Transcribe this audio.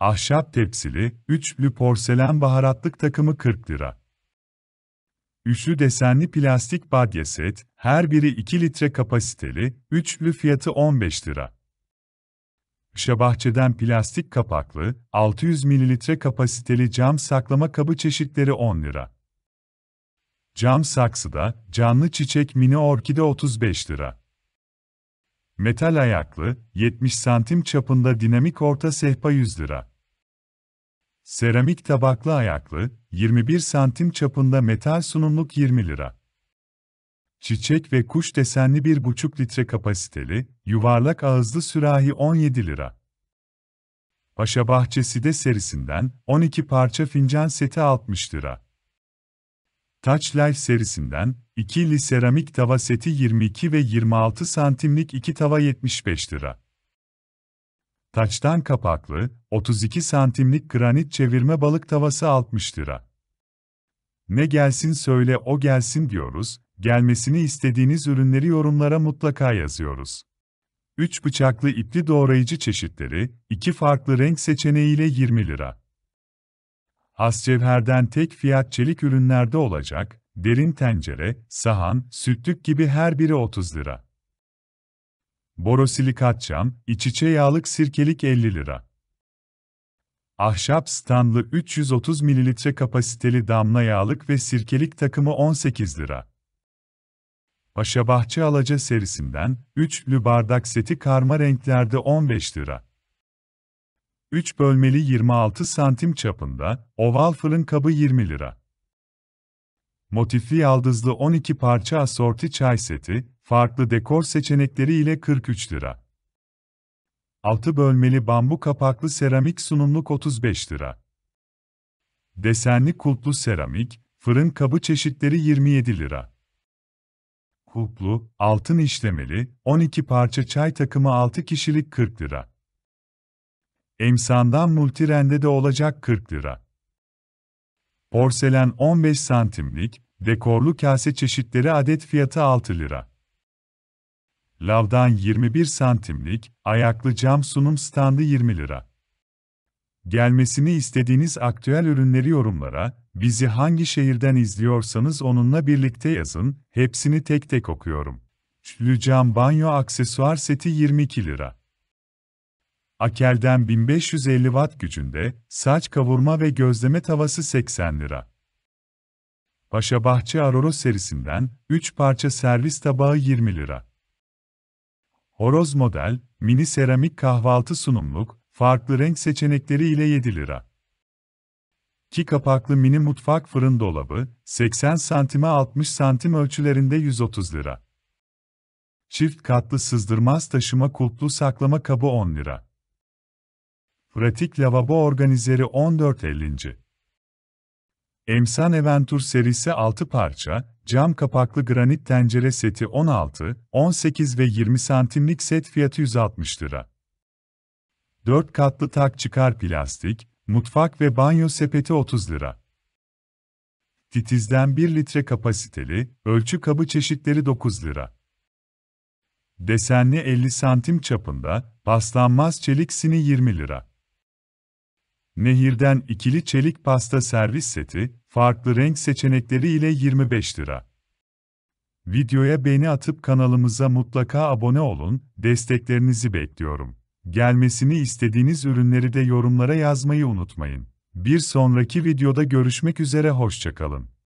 Ahşap tepsili, üçlü porselen baharatlık takımı 40 lira. Üçlü desenli plastik badye set, her biri 2 litre kapasiteli, üçlü fiyatı 15 lira. Şabahçeden plastik kapaklı, 600 mililitre kapasiteli cam saklama kabı çeşitleri 10 lira. Cam saksıda, canlı çiçek mini orkide 35 lira. Metal ayaklı, 70 santim çapında dinamik orta sehpa 100 lira. Seramik tabaklı ayaklı, 21 santim çapında metal sunumluk 20 lira. Çiçek ve kuş desenli 1,5 litre kapasiteli, yuvarlak ağızlı sürahi 17 lira. Paşa Bahçesi de serisinden 12 parça fincan seti 60 lira. Taçler serisinden, ikili seramik tava seti 22 ve 26 santimlik iki tava 75 lira. Taçtan kapaklı, 32 santimlik granit çevirme balık tavası 60 lira. Ne gelsin söyle o gelsin diyoruz, gelmesini istediğiniz ürünleri yorumlara mutlaka yazıyoruz. 3 bıçaklı ipli doğrayıcı çeşitleri, 2 farklı renk seçeneğiyle 20 lira. Hascevherden tek fiyat çelik ürünlerde olacak, derin tencere, sahan, sütlük gibi her biri 30 lira. Borosilikat cam, iç içe yağlık sirkelik 50 lira. Ahşap standlı 330 ml kapasiteli damla yağlık ve sirkelik takımı 18 lira. bahçe Alaca serisinden 3'lü bardak seti karma renklerde 15 lira. 3 bölmeli 26 santim çapında, oval fırın kabı 20 lira. Motifli yaldızlı 12 parça asorti çay seti, farklı dekor seçenekleri ile 43 lira. 6 bölmeli bambu kapaklı seramik sunumluk 35 lira. Desenli kulplu seramik, fırın kabı çeşitleri 27 lira. Kulplu, altın işlemeli, 12 parça çay takımı 6 kişilik 40 lira. Emsandan multirende de olacak 40 lira. Porselen 15 santimlik, dekorlu kase çeşitleri adet fiyatı 6 lira. Lavdan 21 santimlik, ayaklı cam sunum standı 20 lira. Gelmesini istediğiniz aktüel ürünleri yorumlara, bizi hangi şehirden izliyorsanız onunla birlikte yazın, hepsini tek tek okuyorum. cam banyo aksesuar seti 22 lira. Akel'den 1550 watt gücünde, saç kavurma ve gözleme tavası 80 lira. Paşabahçe Aroro serisinden 3 parça servis tabağı 20 lira. Horoz model, mini seramik kahvaltı sunumluk, farklı renk seçenekleri ile 7 lira. 2 kapaklı mini mutfak fırın dolabı, 80 santime 60 santim ölçülerinde 130 lira. Çift katlı sızdırmaz taşıma kulplu saklama kabı 10 lira. Pratik Lavabo Organizeri 1450. Emsan Eventur serisi 6 parça, cam kapaklı granit tencere seti 16, 18 ve 20 santimlik set fiyatı 160 lira. 4 katlı tak çıkar plastik, mutfak ve banyo sepeti 30 lira. Titizden 1 litre kapasiteli, ölçü kabı çeşitleri 9 lira. Desenli 50 santim çapında, paslanmaz çelik sini 20 lira. Nehirden ikili çelik pasta servis seti, farklı renk seçenekleri ile 25 lira. Videoya beğeni atıp kanalımıza mutlaka abone olun, desteklerinizi bekliyorum. Gelmesini istediğiniz ürünleri de yorumlara yazmayı unutmayın. Bir sonraki videoda görüşmek üzere hoşçakalın.